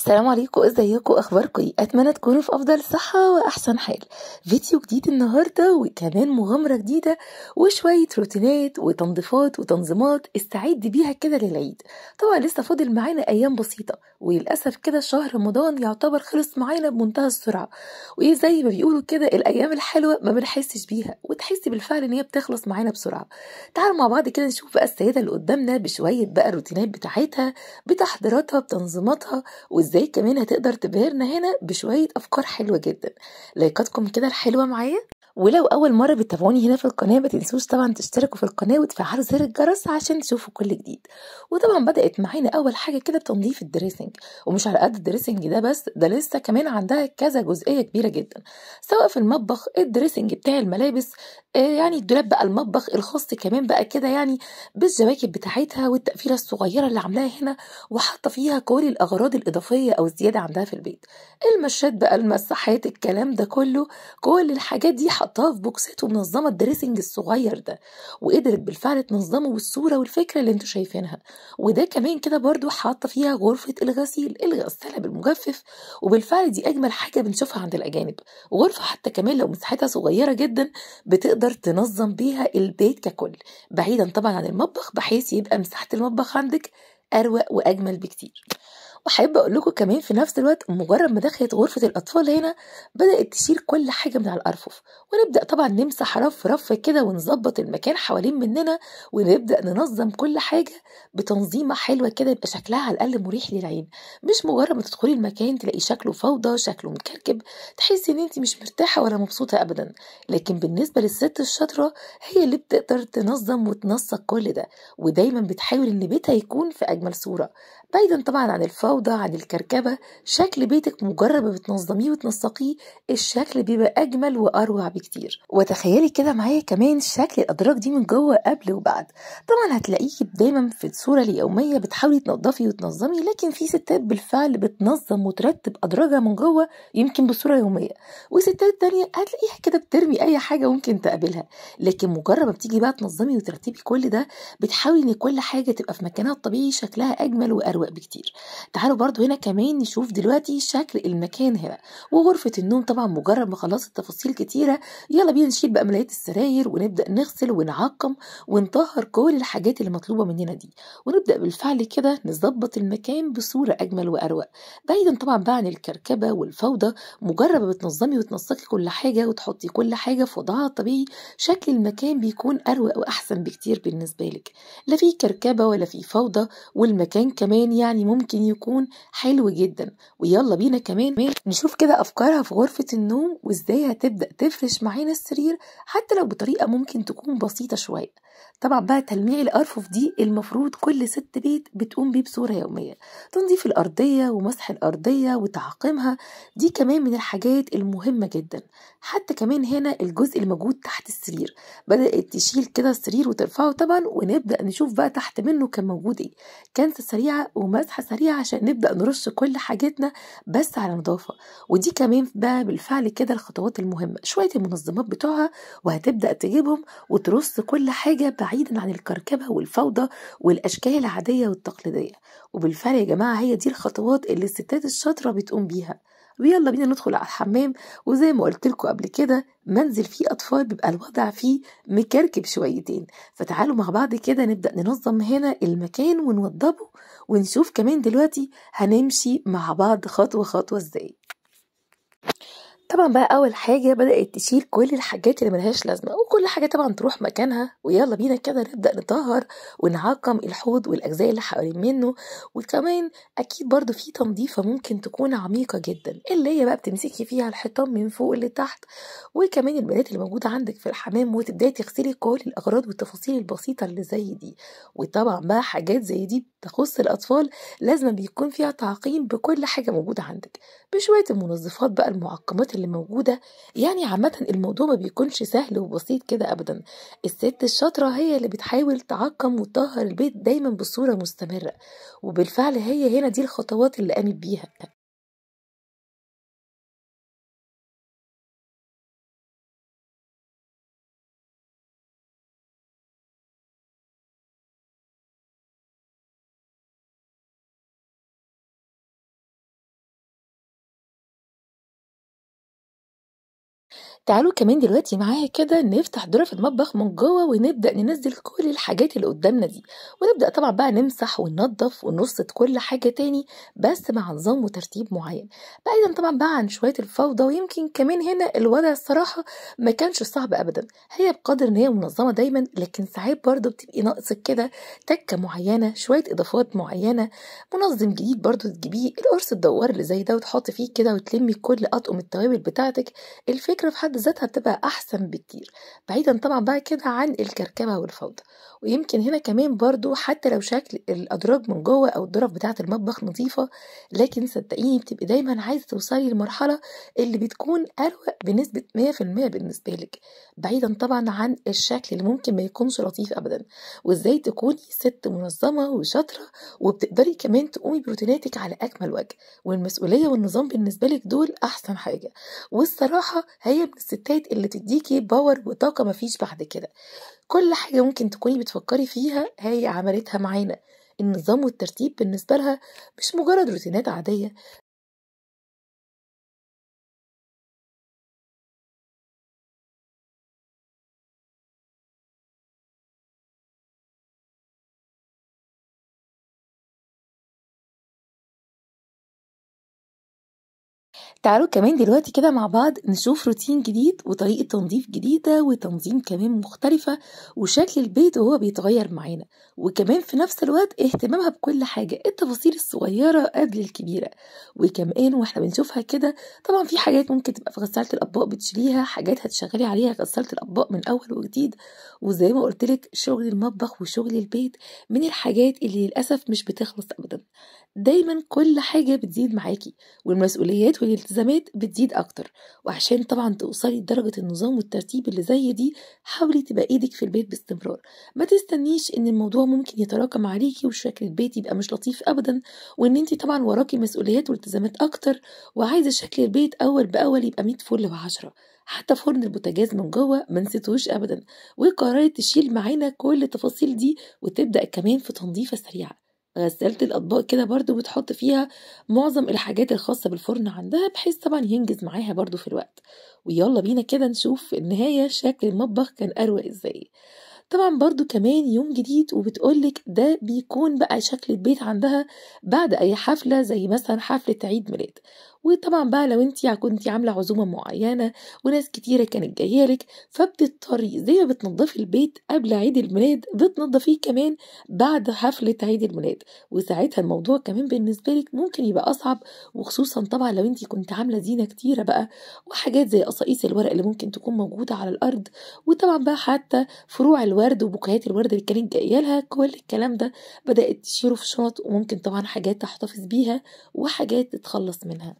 السلام عليكم ازيكم اخباركم ايه اتمنى تكونوا في افضل صحه واحسن حال فيديو جديد النهارده وكمان مغامره جديده وشويه روتينات وتنظيفات وتنظيمات استعد بيها كده للعيد طبعا لسه فاضل معانا ايام بسيطه وللاسف كده شهر رمضان يعتبر خلص معانا بمنتهى السرعه وايه زي ما بيقولوا كده الايام الحلوه ما بنحسش بيها وتحسي بالفعل ان هي بتخلص معانا بسرعه تعالوا مع بعض كده نشوف بقى السيده اللي قدامنا بشويه بقى الروتينات بتاعتها بتحضيراتها بتنظيماتها ازاي كمان هتقدر تبهرنا هنا بشوية أفكار حلوة جدا لايكاتكم كده الحلوة معايا ولو اول مره بتتابعوني هنا في القناه ما تنسوش طبعا تشتركوا في القناه وتفعلوا زر الجرس عشان تشوفوا كل جديد وطبعا بدات معانا اول حاجه كده بتنظيف الدريسنج ومش على قد الدريسنج ده بس ده لسه كمان عندها كذا جزئيه كبيره جدا سواء في المطبخ الدريسنج بتاع الملابس آه، يعني الدولاب بقى المطبخ الخاص كمان بقى كده يعني بالجواكب بتاعتها والتقفيله الصغيره اللي عاملاها هنا وحاطه فيها كل الاغراض الاضافيه او الزياده عندها في البيت المشات بقى المساحات الكلام ده كله كل الحاجات دي حطاه في بوكسات ومنظمه الدريسنج الصغير ده وقدرت بالفعل تنظمه بالصوره والفكره اللي انتوا شايفينها وده كمان كده برضو حاطه فيها غرفه الغسيل الغساله بالمجفف وبالفعل دي اجمل حاجه بنشوفها عند الاجانب غرفه حتى كمان لو مساحتها صغيره جدا بتقدر تنظم بيها البيت ككل بعيدا طبعا عن المطبخ بحيث يبقى مساحه المطبخ عندك اروق واجمل بكتير وحابة أقول لكم كمان في نفس الوقت مجرد ما دخلت غرفة الأطفال هنا بدأت تشيل كل حاجة من على الأرفف ونبدأ طبعا نمسح رف رف كده ونظبط المكان حوالين مننا ونبدأ ننظم كل حاجة بتنظيمة حلوة كده يبقى شكلها على الأقل مريح للعين مش مجرد ما تدخلي المكان تلاقي شكله فوضى شكله متكركب تحسي إن أنت مش مرتاحة ولا مبسوطة أبدا لكن بالنسبة للست الشاطرة هي اللي بتقدر تنظم وتنسق كل ده ودايما بتحاول إن بيتها يكون في أجمل صورة بعيدا طبعا عن الفوضى عن الكركبة شكل بيتك مجرد ما بتنظميه وتنسقيه الشكل بيبقى أجمل وأروع بكتير وتخيلي كده معايا كمان شكل الأدراج دي من جوه قبل وبعد طبعا هتلاقيك دايما في الصورة اليومية بتحاولي تنظفي وتنظمي لكن في ستات بالفعل بتنظم وترتب أدراجها من جوه يمكن بصورة يومية وستات تانية هتلاقيها كده بترمي أي حاجة ممكن تقابلها لكن مجرد ما بتيجي بقى تنظمي وترتبي كل ده بتحاولي إن كل حاجة تبقى في مكانها الطبيعي شكلها أجمل وأروع أروق بكتير تعالوا برضو هنا كمان نشوف دلوقتي شكل المكان هنا وغرفة النوم طبعا مجرد ما خلصت تفاصيل كتيرة يلا بينا نشيل بقى ملايات السراير ونبدأ نغسل ونعقم ونطهر كل الحاجات اللي مطلوبة مننا دي ونبدأ بالفعل كده نظبط المكان بصورة أجمل وأروق بعيدا طبعا بقى عن الكركبة والفوضى مجرد بتنظمي وتنسقي كل حاجة وتحطي كل حاجة في وضعها الطبيعي شكل المكان بيكون أروق وأحسن بكتير بالنسبة لك لا في كركبة ولا في فوضى والمكان كمان كمان يعني ممكن يكون حلو جدا ويلا بينا كمان نشوف كده أفكارها في غرفة النوم وإزاي هتبدأ تفرش معانا السرير حتى لو بطريقة ممكن تكون بسيطة شوية طبعا بقى تلميع الأرفف دي المفروض كل ست بيت بتقوم بيه بصورة يومية تنظيف الأرضية ومسح الأرضية وتعقيمها دي كمان من الحاجات المهمة جدا حتى كمان هنا الجزء الموجود تحت السرير بدأت تشيل كده السرير وترفعه طبعا ونبدأ نشوف بقى تحت منه كان موجود ايه كانت سريعة ومسحه سريعه عشان نبدا نرش كل حاجتنا بس على نظافه ودي كمان بقى بالفعل كده الخطوات المهمه شويه المنظمات بتوعها وهتبدا تجيبهم وترص كل حاجه بعيدا عن الكركبه والفوضى والاشكال العاديه والتقليديه وبالفعل يا جماعه هي دي الخطوات اللي الستات الشاطره بتقوم بيها ويلا بينا ندخل على الحمام وزي ما قلت لكم قبل كده منزل فيه اطفال بيبقى الوضع فيه مكركب شويتين فتعالوا مع بعض كده نبدا ننظم هنا المكان ونوضبه ونشوف كمان دلوقتي هنمشي مع بعض خطوه خطوه ازاي طبعا بقى اول حاجه بدات تشيل كل الحاجات اللي ملهاش لازمه كل حاجة طبعا تروح مكانها ويلا بينا كده نبدأ نطهر ونعقم الحوض والأجزاء اللي حوالين منه وكمان أكيد برضو في تنظيفة ممكن تكون عميقة جدا اللي هي بقى بتمسكي فيها الحيطان من فوق لتحت وكمان البنات اللي موجودة عندك في الحمام وتبدأي تغسلي كل الأغراض والتفاصيل البسيطة اللي زي دي وطبعا بقى حاجات زي دي تخص الأطفال لازم بيكون فيها تعقيم بكل حاجة موجودة عندك بشوية المنظفات بقى المعقمات اللي موجودة يعني عامة الموضوع ما بيكونش سهل وبسيط كده ابدا الست الشاطره هي اللي بتحاول تعقم وتطهر البيت دايما بصوره مستمره وبالفعل هي هنا دي الخطوات اللي قامت بيها تعالوا كمان دلوقتي معايا كده نفتح دورة في المطبخ من جوه ونبدأ ننزل كل الحاجات اللي قدامنا دي ونبدأ طبعا بقى نمسح وننظف ونرصد كل حاجة تاني بس مع نظام وترتيب معين بعيدا طبعا بقى عن شوية الفوضى ويمكن كمان هنا الوضع الصراحة ما كانش صعب أبدا هي بقدر إن هي منظمة دايما لكن ساعات برضه بتبقي ناقصك كده تكة معينة شوية إضافات معينة منظم جديد برضه تجيبيه القرص الدوار اللي زي ده وتحطي فيه كده وتلمي كل أطقم التوابل بتاعتك الفكرة في حد بحد ذاتها بتبقى أحسن بكتير بعيدا طبعا بقى كده عن الكركبة والفوضى ويمكن هنا كمان برضو حتى لو شكل الأدراج من جوه أو الدرف بتاعة المطبخ نظيفة لكن صدقيني بتبقي دايما عايزة توصلي للمرحلة اللي بتكون أروق بنسبة 100% بالنسبة لك بعيدا طبعا عن الشكل اللي ممكن ما يكونش لطيف أبدا وإزاي تكوني ست منظمة وشاطرة وبتقدري كمان تقومي بروتيناتك على أكمل وجه والمسؤولية والنظام بالنسبة لك دول أحسن حاجة والصراحة هي الستات اللي تديكي باور وطاقة مفيش بعد كده كل حاجة ممكن تكوني بتفكري فيها هي عملتها معانا النظام والترتيب بالنسبة لها مش مجرد روتينات عادية تعالوا كمان دلوقتي كده مع بعض نشوف روتين جديد وطريقة تنظيف جديدة وتنظيم كمان مختلفة وشكل البيت وهو بيتغير معانا وكمان في نفس الوقت اهتمامها بكل حاجة التفاصيل الصغيرة قبل الكبيرة وكمان واحنا بنشوفها كده طبعا في حاجات ممكن تبقى في غسالة الأطباق بتشيليها حاجات هتشغلي عليها غسالة الأطباق من أول وجديد وزي ما قلت لك شغل المطبخ وشغل البيت من الحاجات اللي للأسف مش بتخلص أبدا دايما كل حاجة بتزيد معاكي والمسؤوليات والالتزامات التزامات بتزيد أكتر وعشان طبعا توصلي لدرجة النظام والترتيب اللي زي دي حاولي تبقى إيدك في البيت باستمرار ما تستنيش إن الموضوع ممكن يتراكم عليكي وشكل البيت يبقى مش لطيف أبدا وإن أنت طبعا وراكي مسؤوليات والتزامات أكتر وعايزة شكل البيت أول بأول يبقى 100 فل وعشرة حتى فرن البوتاجاز من جوه ما نسيتوش ابدا وقررت تشيل معانا كل التفاصيل دي وتبدا كمان في تنظيفه سريعه غسالة الأطباق كده برضو بتحط فيها معظم الحاجات الخاصة بالفرن عندها بحيث طبعا ينجز معاها برضو في الوقت ويلا بينا كده نشوف في النهاية شكل المطبخ كان أروق إزاي طبعا برضو كمان يوم جديد وبتقولك ده بيكون بقى شكل البيت عندها بعد أي حفلة زي مثلا حفلة عيد ميلاد وطبعا بقى لو انت كنتي عامله عزومه معينه وناس كتيره كانت جايه لك فبتضطري زي ما بتنضفي البيت قبل عيد الميلاد بتنضفيه كمان بعد حفله عيد الميلاد وساعتها الموضوع كمان بالنسبه لك ممكن يبقى اصعب وخصوصا طبعا لو انت كنت عامله زينه كتيره بقى وحاجات زي قصائص الورق اللي ممكن تكون موجوده على الارض وطبعا بقى حتى فروع الورد وبكايات الورد اللي كانت جايه لها كل الكلام ده بدات تشيله في شنط وممكن طبعا حاجات تحتفظ بيها وحاجات تتخلص منها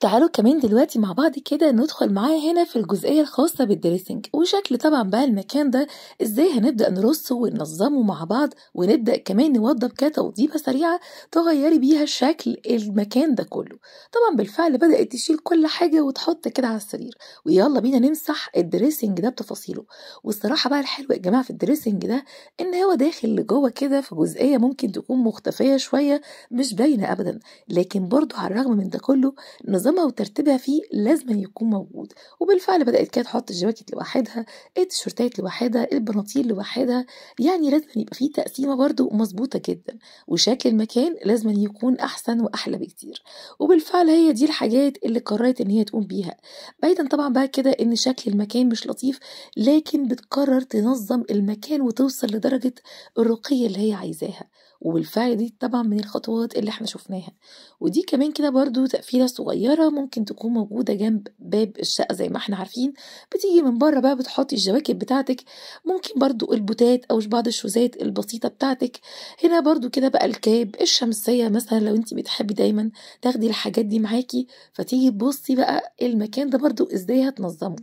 تعالوا كمان دلوقتي مع بعض كده ندخل معايا هنا في الجزئية الخاصة بالدريسنج وشكل طبعا بقى المكان ده ازاي هنبدأ نرصه وننظمه مع بعض ونبدأ كمان نوضب كتوضيبة سريعة تغيري بيها شكل المكان ده كله طبعا بالفعل بدأت تشيل كل حاجة وتحط كده على السرير ويلا بينا نمسح الدريسنج ده بتفاصيله والصراحة بقى الحلو يا جماعة في الدريسنج ده ان هو داخل لجوه كده في جزئية ممكن تكون مختفية شوية مش باينة أبدا لكن برضه على الرغم من ده كله نظام تنظمها وترتيبها فيه لازم يكون موجود وبالفعل بدأت كده تحط الجواكت لوحدها التيشيرتات لوحدها البناطيل لوحدها يعني لازم يبقى فيه تقسيمة برده مظبوطة جدا وشكل المكان لازم يكون أحسن وأحلى بكتير وبالفعل هي دي الحاجات اللي قررت إن هي تقوم بيها بعيدا طبعا بقى كده إن شكل المكان مش لطيف لكن بتقرر تنظم المكان وتوصل لدرجة الرقي اللي هي عايزاها وبالفعل دي طبعا من الخطوات اللي احنا شفناها ودي كمان كده برضو تقفيلة صغيرة ممكن تكون موجودة جنب باب الشقة زي ما احنا عارفين بتيجي من بره بقى بتحطي الجواكب بتاعتك ممكن برضو البوتات او بعض الشوزات البسيطة بتاعتك هنا برضو كده بقى الكاب الشمسية مثلا لو انت بتحبي دايما تاخدي الحاجات دي معاكي فتيجي تبصي بقى المكان ده برضو ازاي هتنظمه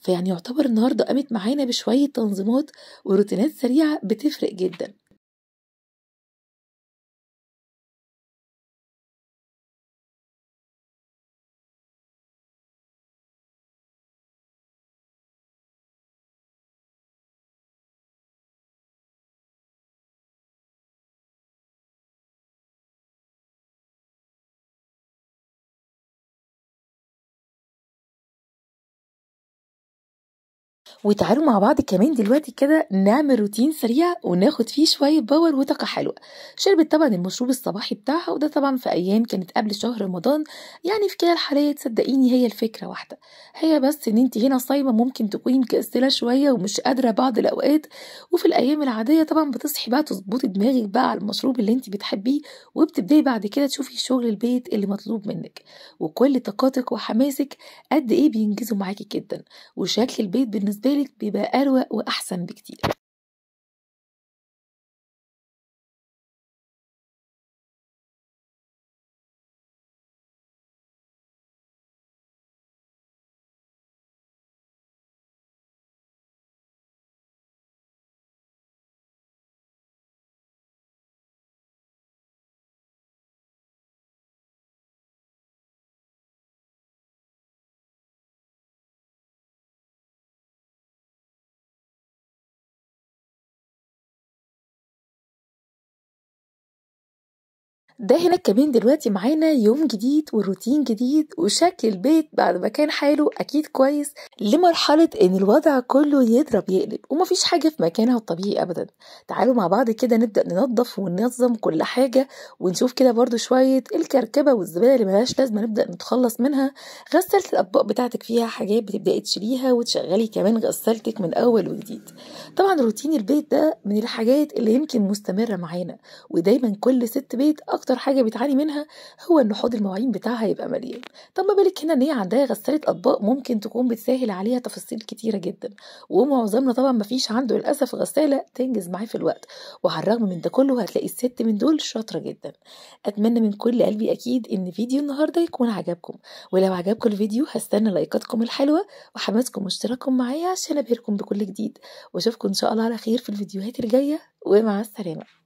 فيعني يعتبر النهاردة قامت معانا بشوية تنظيمات وروتينات سريعة بتفرق جدا وتعالوا مع بعض كمان دلوقتي كده نعمل روتين سريع وناخد فيه شوية باور وطاقة حلوة شربت طبعا المشروب الصباحي بتاعها وده طبعا في أيام كانت قبل شهر رمضان يعني في كده الحالية تصدقيني هي الفكرة واحدة هي بس إن أنت هنا صايمة ممكن تكوني مكسلة شوية ومش قادرة بعض الأوقات وفي الأيام العادية طبعا بتصحي بقى تظبطي دماغك بقى على المشروب اللي أنت بتحبيه وبتبدأي بعد كده تشوفي شغل البيت اللي مطلوب منك وكل طاقاتك وحماسك قد إيه بينجزوا معاكي جدا وشكل البيت بالنسبة بالنسبة لك بيبقى أروق وأحسن بكتير ده هنا كمان دلوقتي معانا يوم جديد وروتين جديد وشكل البيت بعد ما كان حاله اكيد كويس لمرحله ان الوضع كله يضرب يقلب ومفيش حاجه في مكانها الطبيعي ابدا تعالوا مع بعض كده نبدا ننظف وننظم كل حاجه ونشوف كده برضو شويه الكركبه والزباله اللي ملهاش لازمه نبدا نتخلص منها غسلت الاطباق بتاعتك فيها حاجات بتبداي تشيليها وتشغلي كمان غسالتك من اول وجديد طبعا روتين البيت ده من الحاجات اللي يمكن مستمره معانا ودايما كل ست بيت اكتر اكتر حاجه بتعاني منها هو ان حوض المواعين بتاعها يبقى مليان طب ما بالك هنا ان هي عندها غساله اطباق ممكن تكون بتسهل عليها تفاصيل كتيره جدا ومعظمنا طبعا ما فيش عنده للاسف غساله تنجز معاه في الوقت وعلى الرغم من ده كله هتلاقي الست من دول شاطره جدا اتمنى من كل قلبي اكيد ان فيديو النهارده يكون عجبكم ولو عجبكم الفيديو هستنى لايكاتكم الحلوه وحماسكم واشتراككم معايا عشان ابهركم بكل جديد واشوفكم ان شاء الله على خير في الفيديوهات الجايه ومع السلامه